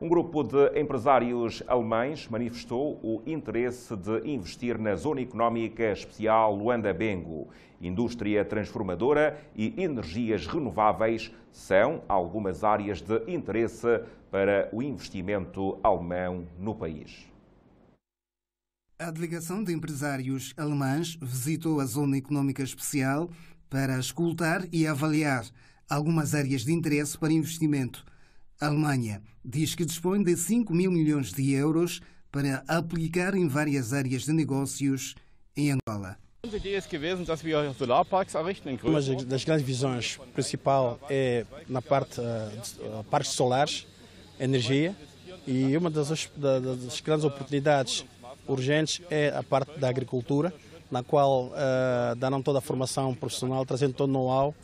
Um grupo de empresários alemães manifestou o interesse de investir na Zona Económica Especial Luanda-Bengo. Indústria transformadora e energias renováveis são algumas áreas de interesse para o investimento alemão no país. A delegação de empresários alemães visitou a Zona Económica Especial para escutar e avaliar algumas áreas de interesse para investimento a Alemanha diz que dispõe de 5 mil milhões de euros para aplicar em várias áreas de negócios em Angola. Uma das grandes visões principal é na parte eh, de parques solares, energia, e uma das, das, grandes oportunidades urgentes é a parte da agricultura, na qual uh, darão toda a formação profissional, trazendo todo o know-how,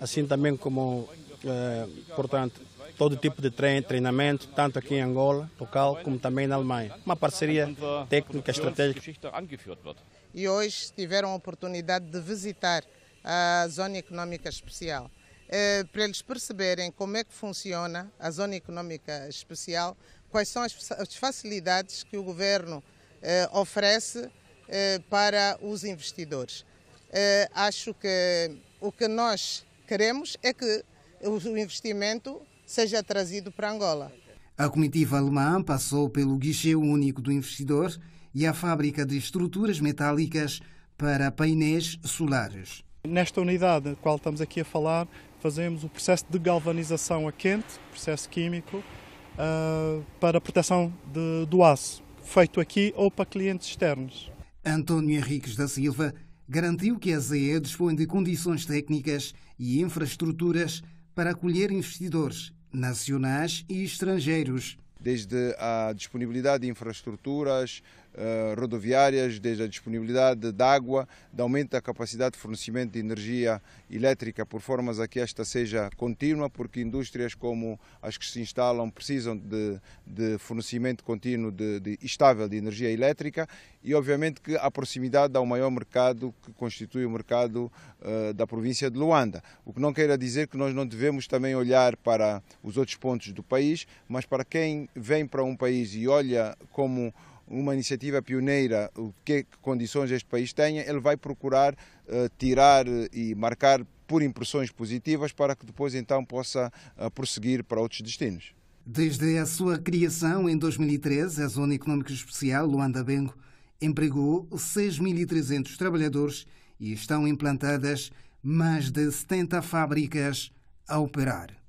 assim também como, uh, portanto, todo tipo de treino, treinamento, tanto aqui em Angola, local, como também na Alemanha. Uma parceria técnica estratégica. E hoje tiveram a oportunidade de visitar a Zona Económica Especial. Eh, para eles perceberem como é que funciona a Zona Económica Especial, quais são as facilidades que o governo eh, oferece eh, para os investidores. Acho que o que nós queremos é que o investimento seja trazido para Angola. A comitiva alemã passou pelo guichê único do investidor e a fábrica de estruturas metálicas para painéis solares. Nesta unidade da qual estamos aqui a falar, fazemos o processo de galvanização a quente, processo químico, ah, para a proteção de, do aço, feito aqui ou para clientes externos. António Henriques da Silva garantiu que a ZE dispõe de condições técnicas e infraestruturas para acolher investidores nacionais e estrangeiros. Desde a disponibilidade de infraestruturas, eh, rodoviárias, desde a disponibilidade de água, de aumento da capacidade de fornecimento de energia elétrica, por formas a que esta seja contínua, porque indústrias como as que se instalam precisam de, de fornecimento contínuo de, de, estável de energia elétrica e, obviamente, que a proximidade ao maior mercado que constitui o mercado uh, da província de Luanda. O que não quer dizer que nós não devemos também olhar para os outros pontos do país, mas para quem vem para um país e olha como uma iniciativa pioneira, o que condições este país tenha, ele vai procurar uh, tirar eh, e marcar por impressões positivas para que depois então possa uh, prosseguir para outros destinos. Desde a sua criação em 2013, a Zona Económica Especial Luanda Bengo empregou 6.300 trabalhadores e estão implantadas mais de 70 fábricas a operar.